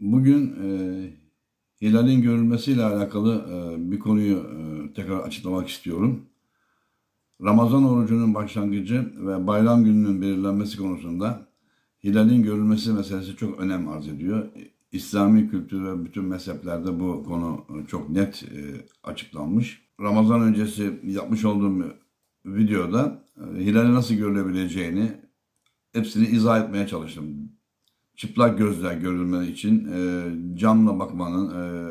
Bugün e, hilalin görülmesiyle alakalı e, bir konuyu e, tekrar açıklamak istiyorum. Ramazan orucunun başlangıcı ve bayram gününün belirlenmesi konusunda hilalin görülmesi meselesi çok önem arz ediyor. İslami kültür ve bütün mezheplerde bu konu e, çok net e, açıklanmış. Ramazan öncesi yapmış olduğum videoda e, hilali nasıl görülebileceğini hepsini izah etmeye çalıştım çıplak gözle görülme için e, camla bakmanın, e,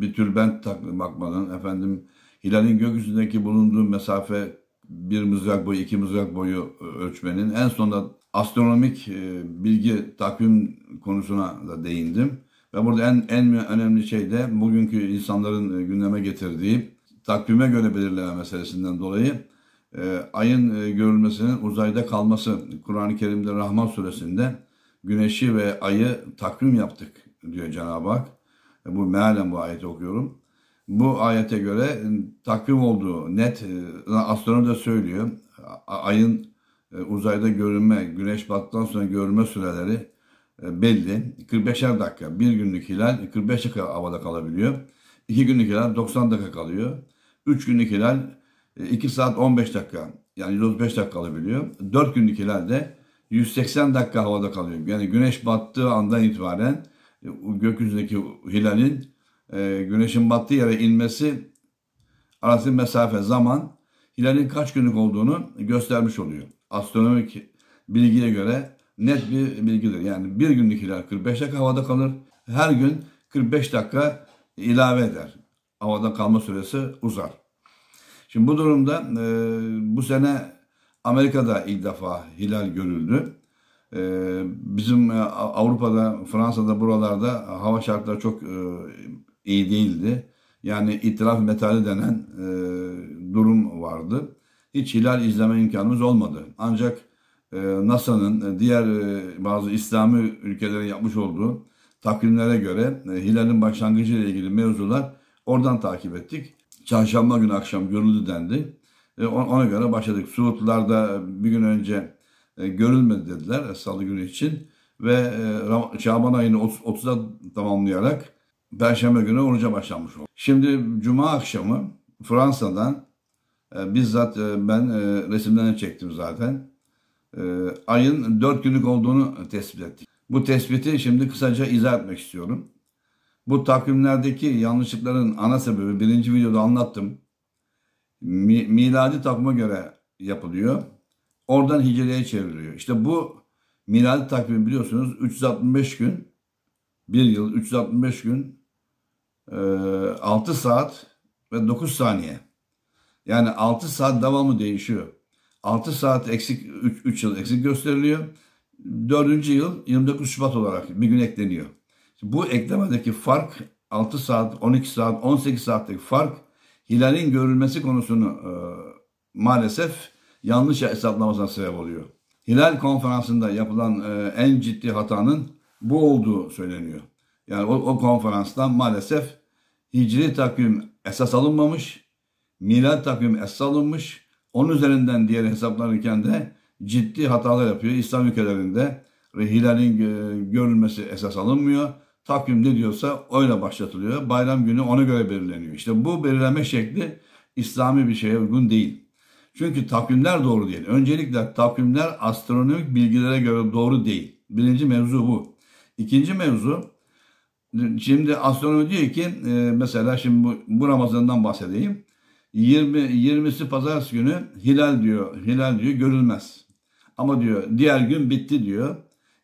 bir türbent tak bakmanın, efendim hilalin gökyüzündeki bulunduğu mesafe bir mızrak boyu, iki mızrak boyu e, ölçmenin en sonunda astronomik e, bilgi takvim konusuna da değindim. Ve burada en, en önemli şey de bugünkü insanların e, gündeme getirdiği takvime göre belirleme meselesinden dolayı e, ayın e, görülmesinin uzayda kalması Kur'an-ı Kerim'de Rahman suresinde güneşi ve ayı takvim yaptık diyor Cenab-ı Hak. Bu mealen bu ayeti okuyorum. Bu ayete göre e, takvim olduğu net e, astronom da söylüyor. Ayın e, uzayda görünme, güneş battıktan sonra görünme süreleri belli. 45'er dakika. Bir günlük hilal 45 dakika havada kalabiliyor. İki günlük hilal 90 dakika kalıyor. Üç günlük hilal 2 saat 15 dakika yani 135 dakika kalabiliyor. Dört günlük hilal de 180 dakika havada kalıyorum. Yani güneş battığı andan itibaren e, gökyüzündeki hilalin e, güneşin battığı yere inmesi arası mesafe zaman hilalin kaç günlük olduğunu göstermiş oluyor. Astronomik bilgiye göre net bir bilgidir. Yani bir günlük hilal 45 dakika havada kalır. Her gün 45 dakika ilave eder. Havada kalma süresi uzar. Şimdi bu durumda e, bu sene Amerika'da ilk defa hilal görüldü. Ee, bizim e, Avrupa'da, Fransa'da, buralarda hava şartları çok e, iyi değildi. Yani itiraf metali denen e, durum vardı. Hiç hilal izleme imkanımız olmadı. Ancak NASA'nın diğer bazı İslami ülkelerin yapmış olduğu takvimlere göre hilalin başlangıcı ile ilgili mevzular oradan takip ettik. Çarşamba günü akşam görüldü dendi. E, ona göre başladık. Suudlular da bir gün önce e, görülmedi dediler e, salı günü için. Ve Şaban ayını 30'a tamamlayarak Perşembe günü oruca başlanmış oldu. Şimdi Cuma akşamı Fransa'dan bizzat ben resimlerini çektim zaten. Ayın 4 günlük olduğunu tespit ettik. Bu tespiti şimdi kısaca izah etmek istiyorum. Bu takvimlerdeki yanlışlıkların ana sebebi birinci videoda anlattım mi, miladi takvime göre yapılıyor. Oradan Hicri'ye çevriliyor. İşte bu miladi takvim biliyorsunuz 365 gün, bir yıl 365 gün, 6 e, saat ve 9 saniye. Yani 6 saat devamı değişiyor. 6 saat eksik, 3, 3 yıl eksik gösteriliyor. 4. yıl 29 Şubat olarak bir gün ekleniyor. bu eklemedeki fark 6 saat, 12 saat, 18 saatteki fark hilalin görülmesi konusunu e, maalesef yanlış hesaplamasına sebep oluyor. Hilal konferansında yapılan e, en ciddi hatanın bu olduğu söyleniyor. Yani o, o konferanstan maalesef hicri takvim esas alınmamış, milat takvim esas alınmış. Onun üzerinden diğer hesaplanırken de ciddi hatalar yapıyor. İslam ülkelerinde hilalin e, görülmesi esas alınmıyor takvim ne diyorsa öyle başlatılıyor. Bayram günü ona göre belirleniyor. İşte bu belirleme şekli İslami bir şeye uygun değil. Çünkü takvimler doğru değil. Öncelikle takvimler astronomik bilgilere göre doğru değil. Birinci mevzu bu. İkinci mevzu şimdi astronomi diyor ki e, mesela şimdi bu, bu Ramazan'dan bahsedeyim. 20 20'si pazartesi günü hilal diyor. Hilal diyor görülmez. Ama diyor diğer gün bitti diyor.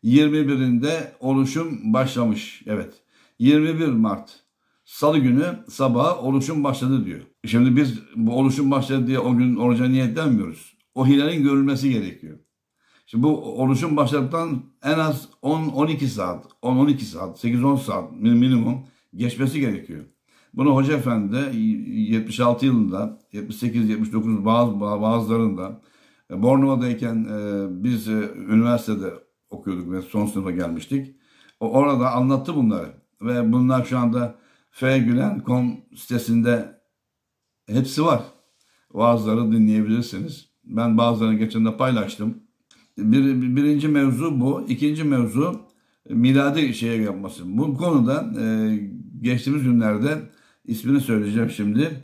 21'inde oluşum başlamış. Evet. 21 Mart Salı günü sabaha oluşum başladı diyor. Şimdi biz bu oluşum başladı diye o gün oruca niyetlenmiyoruz. O hilalin görülmesi gerekiyor. Şimdi bu oluşum başladıktan en az 10-12 saat, 10-12 saat, 8-10 saat minimum geçmesi gerekiyor. Bunu Hoca Efendi de 76 yılında, 78-79 bazı, bazılarında e, Bornova'dayken e, biz e, üniversitede okuyorduk ve son sınıfa gelmiştik. O orada anlattı bunları ve bunlar şu anda fgülen.com sitesinde hepsi var. Vaazları dinleyebilirsiniz. Ben bazılarını geçen de paylaştım. Bir, birinci mevzu bu. İkinci mevzu miladi şeye yapması. Bu konuda e, geçtiğimiz günlerde ismini söyleyeceğim şimdi.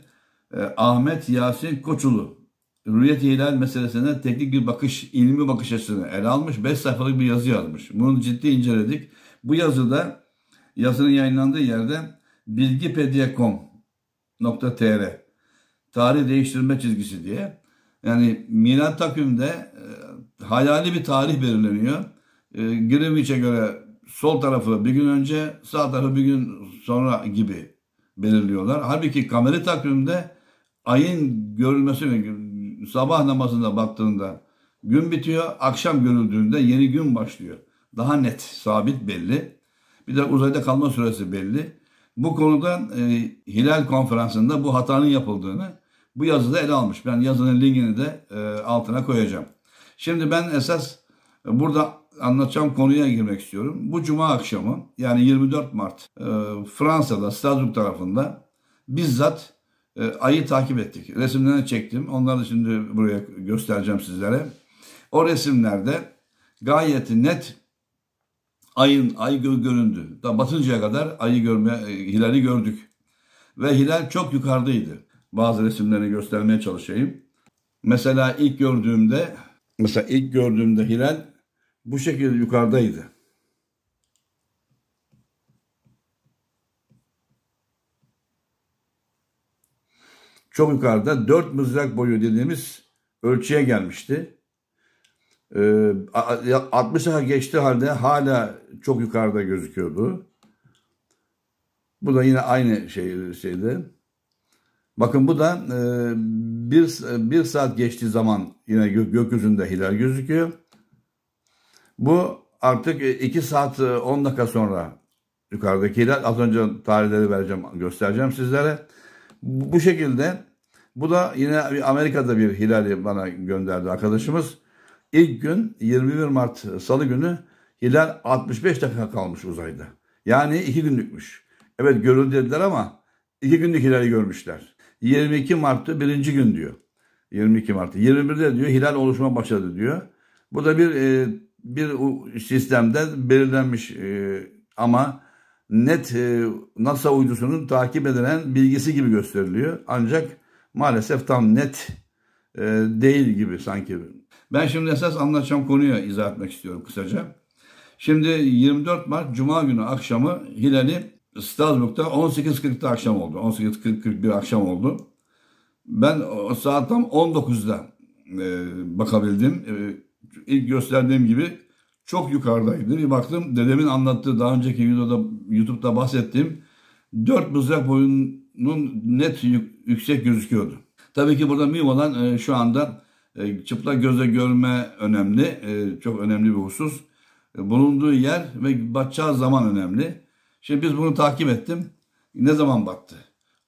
E, Ahmet Yasin Koçulu Hürriyet ilan meselesine teknik bir bakış, ilmi bakış açısını ele almış. 5 sayfalık bir yazı yazmış. Bunu ciddi inceledik. Bu yazıda yazının yayınlandığı yerde bilgipedia.com.tr tarih değiştirme çizgisi diye yani milat takvimde e, hayali bir tarih belirleniyor. E, Greenwich'e göre sol tarafı bir gün önce, sağ tarafı bir gün sonra gibi belirliyorlar. Halbuki kameri takvimde ayın görülmesi ve sabah namazında baktığında gün bitiyor, akşam görüldüğünde yeni gün başlıyor. Daha net, sabit belli. Bir de uzayda kalma süresi belli. Bu konudan e, Hilal konferansında bu hatanın yapıldığını bu yazıda ele almış. Ben yazının linkini de e, altına koyacağım. Şimdi ben esas burada anlatacağım konuya girmek istiyorum. Bu cuma akşamı yani 24 Mart e, Fransa'da Strasbourg tarafında bizzat e, ayı takip ettik. Resimlerini çektim. Onları şimdi buraya göstereceğim sizlere. O resimlerde gayet net ayın ay göründü. Da batıncaya kadar ayı görme e, hilali gördük. Ve hilal çok yukarıdaydı. Bazı resimlerini göstermeye çalışayım. Mesela ilk gördüğümde mesela ilk gördüğümde hilal bu şekilde yukarıdaydı. çok yukarıda dört mızrak boyu dediğimiz ölçüye gelmişti. Ee, 60 daha geçti halde hala çok yukarıda gözüküyordu. Bu da yine aynı şey şeydi. Bakın bu da e, bir, bir saat geçtiği zaman yine gökyüzünde hilal gözüküyor. Bu artık 2 e, saat 10 e, dakika sonra yukarıdaki hilal. Az önce tarihleri vereceğim, göstereceğim sizlere. Bu şekilde bu da yine Amerika'da bir hilali bana gönderdi arkadaşımız. İlk gün 21 Mart Salı günü hilal 65 dakika kalmış uzayda. Yani iki günlükmüş. Evet görüldü dediler ama iki günlük hilali görmüşler. 22 Mart'ta birinci gün diyor. 22 Mart'ta. 21'de diyor hilal oluşma başladı diyor. Bu da bir e, bir sistemde belirlenmiş e, ama net e, NASA uydusunun takip edilen bilgisi gibi gösteriliyor. Ancak maalesef tam net e, değil gibi sanki. Ben şimdi esas anlatacağım konuya izah etmek istiyorum kısaca. Şimdi 24 Mart Cuma günü akşamı Hilal'i Strasbourg'da 18.40'da akşam oldu. 1841 akşam oldu. Ben o saat tam 19'da e, bakabildim. E, ilk gösterdiğim gibi çok yukarıdaydı. Bir baktım dedemin anlattığı daha önceki videoda YouTube'da bahsettiğim dört mızrak boyunun net yüksek gözüküyordu. Tabii ki burada mühim olan e, şu anda e, çıplak göze görme önemli. E, çok önemli bir husus. E, bulunduğu yer ve batacağı zaman önemli. Şimdi biz bunu takip ettim. Ne zaman battı?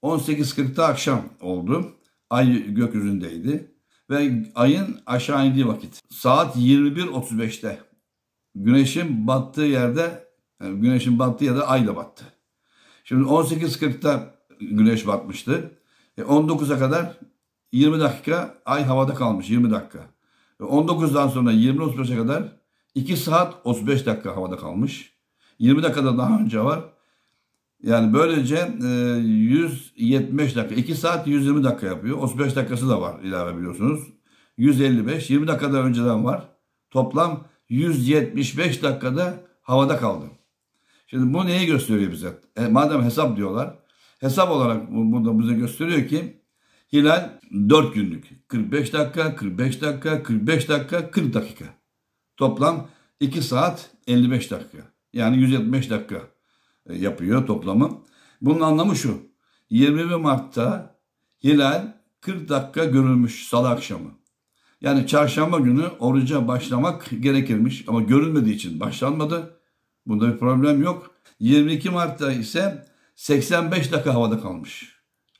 18.40'da akşam oldu. Ay gökyüzündeydi. Ve ayın aşağı indiği vakit. Saat 21.35'te güneşin battığı yerde yani güneşin battığı yerde ay da battı. Şimdi 18.40'da güneş batmıştı. E 19'a kadar 20 dakika ay havada kalmış 20 dakika. E 19'dan sonra 20.35'e kadar 2 saat 35 dakika havada kalmış. 20 dakikada daha önce var. Yani böylece 175 e, dakika, 2 saat 120 dakika yapıyor. 35 dakikası da var ilave biliyorsunuz. 155, 20 dakikadan önceden var. Toplam 175 dakikada havada kaldı. Şimdi bu neyi gösteriyor bize? E, madem hesap diyorlar. Hesap olarak burada bize gösteriyor ki hilal 4 günlük. 45 dakika, 45 dakika, 45 dakika, 40 dakika. Toplam 2 saat 55 dakika. Yani 175 dakika e, yapıyor toplamı. Bunun anlamı şu. 21 Mart'ta hilal 40 dakika görülmüş salı akşamı. Yani çarşamba günü oruca başlamak gerekirmiş ama görünmediği için başlanmadı. Bunda bir problem yok. 22 Mart'ta ise 85 dakika havada kalmış.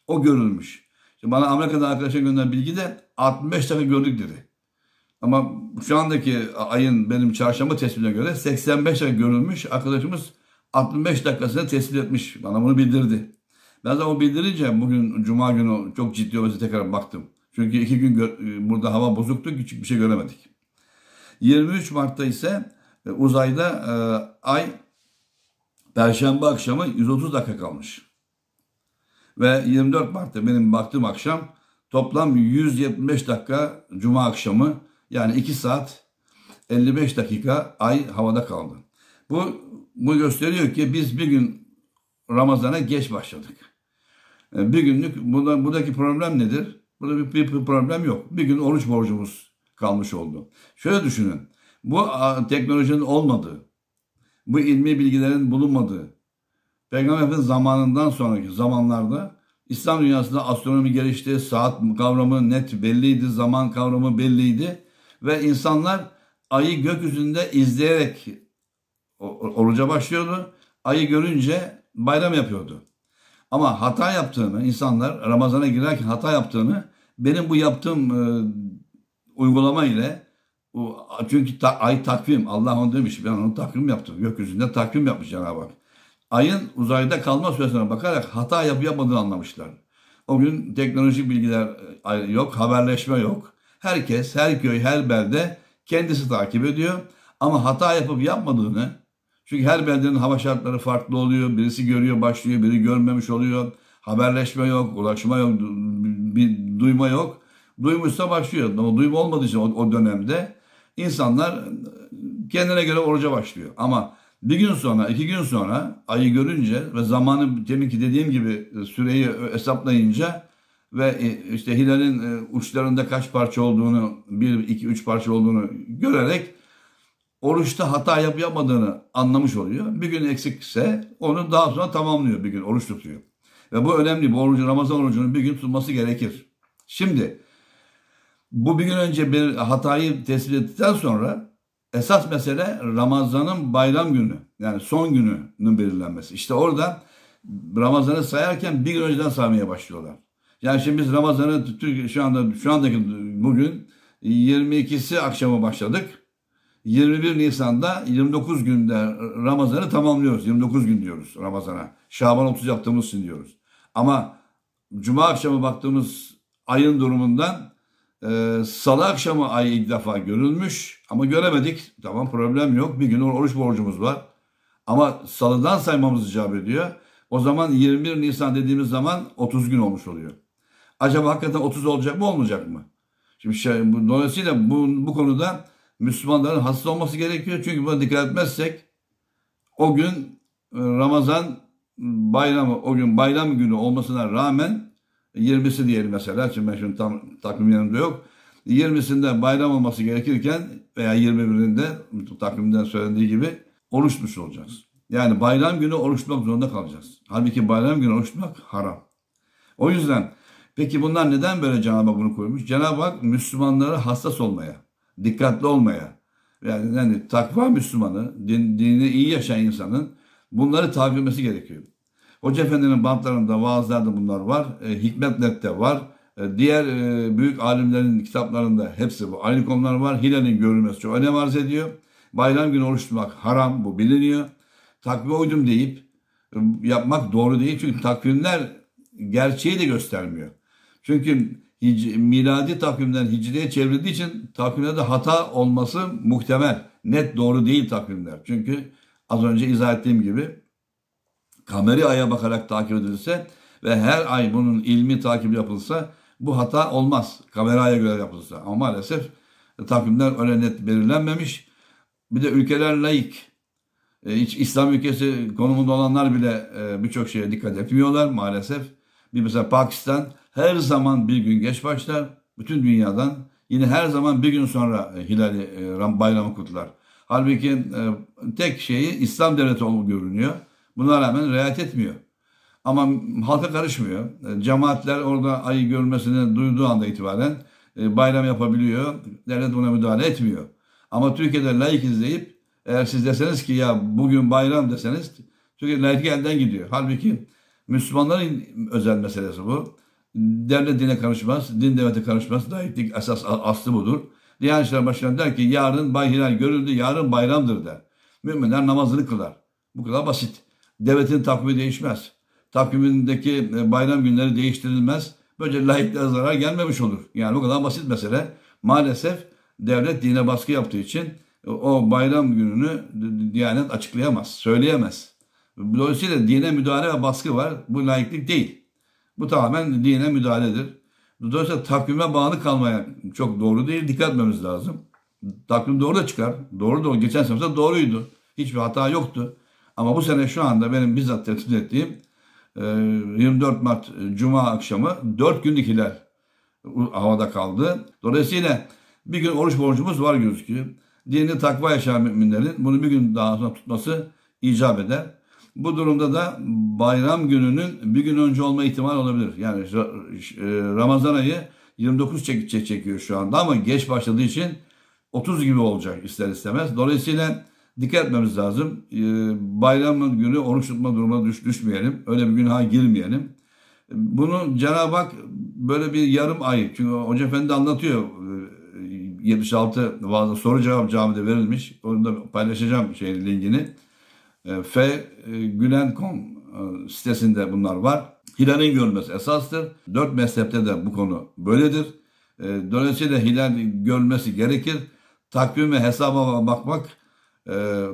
O görülmüş. Şimdi bana Amerika'dan arkadaşa gönderen bilgi de 65 dakika gördük dedi. Ama şu andaki ayın benim çarşamba tespitine göre 85 dakika görülmüş. Arkadaşımız 65 dakikasını tespit etmiş. Bana bunu bildirdi. Ben de o bildirince bugün cuma günü çok ciddi özellikle tekrar baktım. Çünkü iki gün e, burada hava bozuktu, küçük bir şey göremedik. 23 Mart'ta ise e, uzayda e, ay Perşembe akşamı 130 dakika kalmış. Ve 24 Mart'ta benim baktığım akşam toplam 175 dakika Cuma akşamı yani 2 saat 55 dakika ay havada kaldı. Bu, bu gösteriyor ki biz bir gün Ramazan'a geç başladık. E, bir günlük burada, buradaki problem nedir? Burada bir, bir, bir problem yok. Bir gün oruç borcumuz kalmış oldu. Şöyle düşünün. Bu teknolojinin olmadığı, bu ilmi bilgilerin bulunmadığı, Peygamber zamanından sonraki zamanlarda İslam dünyasında astronomi gelişti, saat kavramı net belliydi, zaman kavramı belliydi ve insanlar ayı gökyüzünde izleyerek oruca başlıyordu. Ayı görünce bayram yapıyordu. Ama hata yaptığını insanlar Ramazan'a girerken hata yaptığını benim bu yaptığım e, uygulama ile o, çünkü ta, ay takvim Allah onu demiş ben onu takvim yaptım. Gökyüzünde takvim yapmış Cenab-ı Hak. Ayın uzayda kalma süresine bakarak hata yapıp yapmadığını anlamışlar. O gün teknolojik bilgiler e, yok, haberleşme yok. Herkes, her köy, her belde kendisi takip ediyor. Ama hata yapıp yapmadığını çünkü her beldenin hava şartları farklı oluyor. Birisi görüyor başlıyor, biri görmemiş oluyor. Haberleşme yok, ulaşma yok, bir duyma yok. Duymuşsa başlıyor. Ama duyma olmadığı için o, o dönemde insanlar kendine göre oruca başlıyor. Ama bir gün sonra, iki gün sonra ayı görünce ve zamanı demin ki dediğim gibi süreyi hesaplayınca ve e, işte hilalin e, uçlarında kaç parça olduğunu, bir, iki, üç parça olduğunu görerek oruçta hata yap yapmadığını anlamış oluyor. Bir gün eksikse onu daha sonra tamamlıyor bir gün oruç tutuyor. Ve bu önemli. Bu orucu, Ramazan orucunun bir gün tutması gerekir. Şimdi bu bir gün önce bir hatayı tespit ettikten sonra esas mesele Ramazan'ın bayram günü yani son gününün belirlenmesi. İşte orada Ramazan'ı sayarken bir gün önceden saymaya başlıyorlar. Yani şimdi biz Ramazan'ı şu anda şu andaki bugün 22'si akşama başladık. 21 Nisan'da 29 günde Ramazan'ı tamamlıyoruz. 29 gün diyoruz Ramazan'a. Şaban 30 yaptığımız için diyoruz. Ama Cuma akşamı baktığımız ayın durumundan e, Salı akşamı ay ilk defa görülmüş ama göremedik. Tamam problem yok. Bir gün oruç borcumuz var. Ama Salı'dan saymamız icap ediyor. O zaman 21 Nisan dediğimiz zaman 30 gün olmuş oluyor. Acaba hakikaten 30 olacak mı olmayacak mı? Şimdi şey, dolayısıyla bu, bu konuda Müslümanların hassas olması gerekiyor. Çünkü buna dikkat etmezsek o gün e, Ramazan bayramı, o gün bayram günü olmasına rağmen 20'si diyelim mesela. Şimdi ben şimdi tam takvim yanımda yok. 20'sinde bayram olması gerekirken veya 21'inde takvimden söylendiği gibi oruç tutmuş olacağız. Yani bayram günü oruç tutmak zorunda kalacağız. Halbuki bayram günü oruç tutmak haram. O yüzden peki bunlar neden böyle Cenab-ı Hak bunu koymuş? Cenab-ı Hak Müslümanları hassas olmaya, dikkatli olmaya. Yani, yani takva Müslümanı, din, dini iyi yaşayan insanın bunları takip etmesi gerekiyor. Hoca Efendi'nin bantlarında, vaazlarda bunlar var. E, Hikmet Net'te var. E, diğer e, büyük alimlerin kitaplarında hepsi bu. Aynı konular var. Hilal'in görülmesi çok önem arz ediyor. Bayram günü oruç tutmak haram, bu biliniyor. Takvime uydum deyip e, yapmak doğru değil. Çünkü takvimler gerçeği de göstermiyor. Çünkü miladi takvimden hicriye çevrildiği için takvimde de hata olması muhtemel. Net doğru değil takvimler. Çünkü az önce izah ettiğim gibi kameri aya bakarak takip edilse ve her ay bunun ilmi takip yapılsa bu hata olmaz. Kameraya göre yapılsa. Ama maalesef takvimler öyle net belirlenmemiş. Bir de ülkeler layık. E, hiç İslam ülkesi konumunda olanlar bile e, birçok şeye dikkat etmiyorlar maalesef. Bir mesela Pakistan her zaman bir gün geç başlar. Bütün dünyadan yine her zaman bir gün sonra e, hilali e, bayramı kutlar. Halbuki e, tek şeyi İslam devleti olduğu görünüyor. Buna rağmen riayet etmiyor. Ama halka karışmıyor. Cemaatler orada ayı görmesini duyduğu anda itibaren bayram yapabiliyor. Devlet buna müdahale etmiyor. Ama Türkiye'de layık izleyip eğer siz deseniz ki ya bugün bayram deseniz Türkiye layık elden gidiyor. Halbuki Müslümanların özel meselesi bu devlet dine karışmaz, din devlete karışmaz. Laiklik esas aslı budur. Diyanet İşleri Başkanı der ki yarın Bay Hilal görüldü, yarın bayramdır der. Müminler namazını kılar. Bu kadar basit. Devletin takvimi değişmez. Takvimindeki e, bayram günleri değiştirilmez. Böylece laiklere zarar gelmemiş olur. Yani bu kadar basit mesele. Maalesef devlet dine baskı yaptığı için e, o bayram gününü Diyanet açıklayamaz, söyleyemez. Dolayısıyla dine müdahale ve baskı var. Bu laiklik değil. Bu tamamen dine müdahaledir. Dolayısıyla takvime bağlı kalmaya çok doğru değil. Dikkat etmemiz lazım. Takvim doğru da çıkar. Doğru da geçen sene doğruydu. Hiçbir hata yoktu. Ama bu sene şu anda benim bizzat tespit ettiğim 24 e, Mart e, Cuma akşamı 4 günlük hilal havada kaldı. Dolayısıyla bir gün oruç borcumuz var gözüküyor. Dini takva yaşayan müminlerin bunu bir gün daha sonra tutması icap eder. Bu durumda da bayram gününün bir gün önce olma ihtimali olabilir. Yani e, Ramazan ayı 29 çek çekiyor şu anda ama geç başladığı için 30 gibi olacak ister istemez. Dolayısıyla dikkat etmemiz lazım. E, bayram günü oruç tutma durumuna düş, düşmeyelim. Öyle bir günaha girmeyelim. Bunu Cenab-ı Hak böyle bir yarım ay. Çünkü Hoca Efendi anlatıyor. 76 e, bazı soru cevap camide verilmiş. Onu da paylaşacağım şey linkini. E, F e, Gülen.com e, sitesinde bunlar var. Hilal'in görülmesi esastır. Dört mezhepte de bu konu böyledir. Dolayısıyla hilal görülmesi gerekir. Takvim ve hesaba bakmak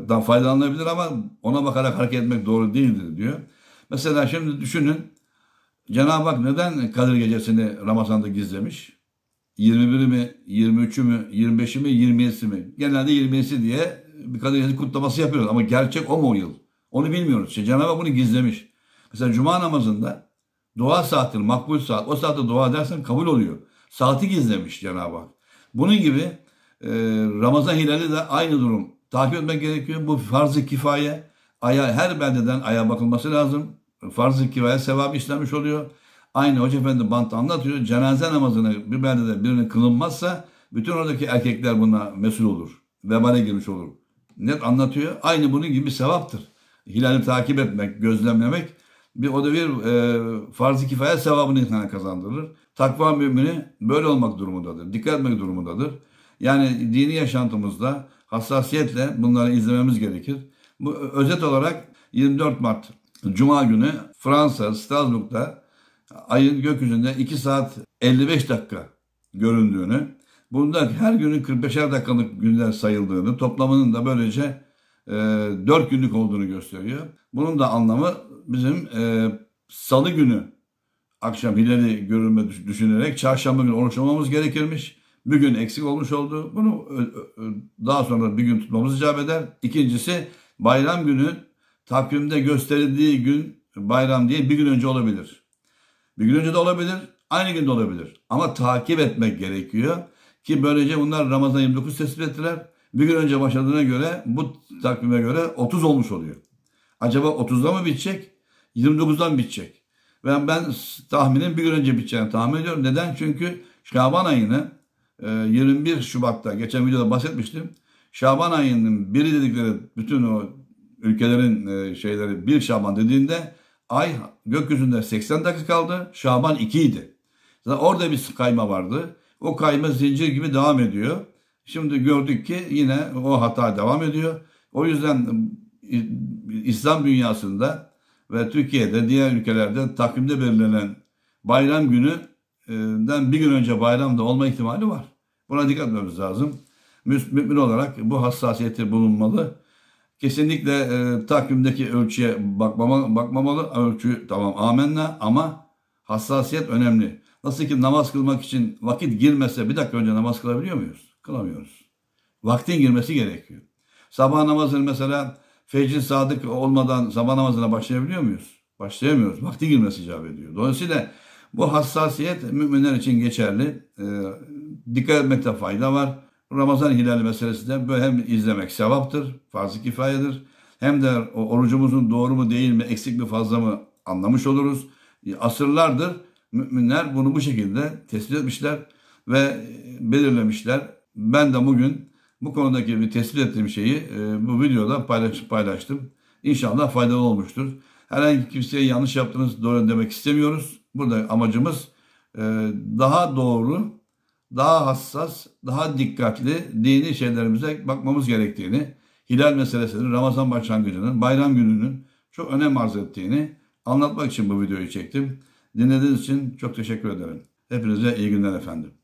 da faydalanabilir ama ona bakarak hareket etmek doğru değildir diyor. Mesela şimdi düşünün Cenab-ı Hak neden Kadir Gecesi'ni Ramazan'da gizlemiş? 21'i mi, 23'ü mü, 25'i mi, 27'si mi? Genelde 27'si diye bir Kadir kutlaması yapıyoruz ama gerçek o mu o yıl? Onu bilmiyoruz. İşte Cenab-ı Hak bunu gizlemiş. Mesela cuma namazında dua saattir, makbul saat. O saatte dua edersen kabul oluyor. Saati gizlemiş Cenab-ı Hak. Bunun gibi e, Ramazan hilali de aynı durum. Takip etmek gerekiyor. Bu farz-ı kifaye. Aya, her beldeden aya bakılması lazım. Farz-ı kifaye sevabı işlemiş oluyor. Aynı Hoca Efendi Bant anlatıyor. Cenaze namazını bir beldede birinin kılınmazsa bütün oradaki erkekler buna mesul olur. Vebale girmiş olur net anlatıyor. Aynı bunun gibi sevaptır. Hilali takip etmek, gözlemlemek bir o da bir e, farz-ı kifaya sevabını insana kazandırır. Takva mümini böyle olmak durumundadır. Dikkat etmek durumundadır. Yani dini yaşantımızda hassasiyetle bunları izlememiz gerekir. Bu özet olarak 24 Mart Cuma günü Fransa Strasbourg'da ayın gökyüzünde 2 saat 55 dakika göründüğünü Bundan her günün 45'er dakikalık günler sayıldığını, toplamının da böylece e, 4 günlük olduğunu gösteriyor. Bunun da anlamı bizim e, salı günü akşam hilali görülme düşünerek çarşamba günü oruç olmamız gerekirmiş. Bir gün eksik olmuş oldu. Bunu e, e, daha sonra bir gün tutmamız icap eder. İkincisi bayram günü takvimde gösterildiği gün bayram diye bir gün önce olabilir. Bir gün önce de olabilir, aynı gün de olabilir. Ama takip etmek gerekiyor. Ki böylece bunlar Ramazan 29 tespit ettiler. Bir gün önce başladığına göre bu takvime göre 30 olmuş oluyor. Acaba 30'da mı bitecek? 29'dan bitecek. Ben, ben tahminim bir gün önce biteceğini tahmin ediyorum. Neden? Çünkü Şaban ayını 21 e, Şubat'ta geçen videoda bahsetmiştim. Şaban ayının biri dedikleri bütün o ülkelerin e, şeyleri bir Şaban dediğinde ay gökyüzünde 80 dakika kaldı. Şaban 2 idi. Zaten orada bir kayma vardı. O kayma zincir gibi devam ediyor. Şimdi gördük ki yine o hata devam ediyor. O yüzden İslam dünyasında ve Türkiye'de diğer ülkelerde takvimde belirlenen bayram gününden bir gün önce bayramda olma ihtimali var. Buna dikkat etmemiz lazım. Mümin olarak bu hassasiyeti bulunmalı. Kesinlikle e, takvimdeki ölçüye bakmama, bakmamalı. Ölçü tamam amenna ama hassasiyet önemli. Nasıl ki namaz kılmak için vakit girmese bir dakika önce namaz kılabiliyor muyuz? Kılamıyoruz. Vaktin girmesi gerekiyor. Sabah namazını mesela fecrin sadık olmadan sabah namazına başlayabiliyor muyuz? Başlayamıyoruz. Vakti girmesi icap ediyor. Dolayısıyla bu hassasiyet müminler için geçerli. E, dikkat etmekte fayda var. Ramazan hilali meselesi de böyle hem izlemek sevaptır, farz-ı kifayedir. Hem de orucumuzun doğru mu değil mi, eksik mi fazla mı anlamış oluruz. Asırlardır Müminler bunu bu şekilde tespit etmişler ve e, belirlemişler. Ben de bugün bu konudaki bir tespit ettiğim şeyi e, bu videoda paylaş, paylaştım. İnşallah faydalı olmuştur. Herhangi kimseye yanlış yaptınız doğru demek istemiyoruz. Burada amacımız e, daha doğru, daha hassas, daha dikkatli dini şeylerimize bakmamız gerektiğini, hilal meselesinin, Ramazan başlangıcının, bayram gününün çok önem arz ettiğini anlatmak için bu videoyu çektim. Dinlediğiniz için çok teşekkür ederim. Hepinize iyi günler efendim.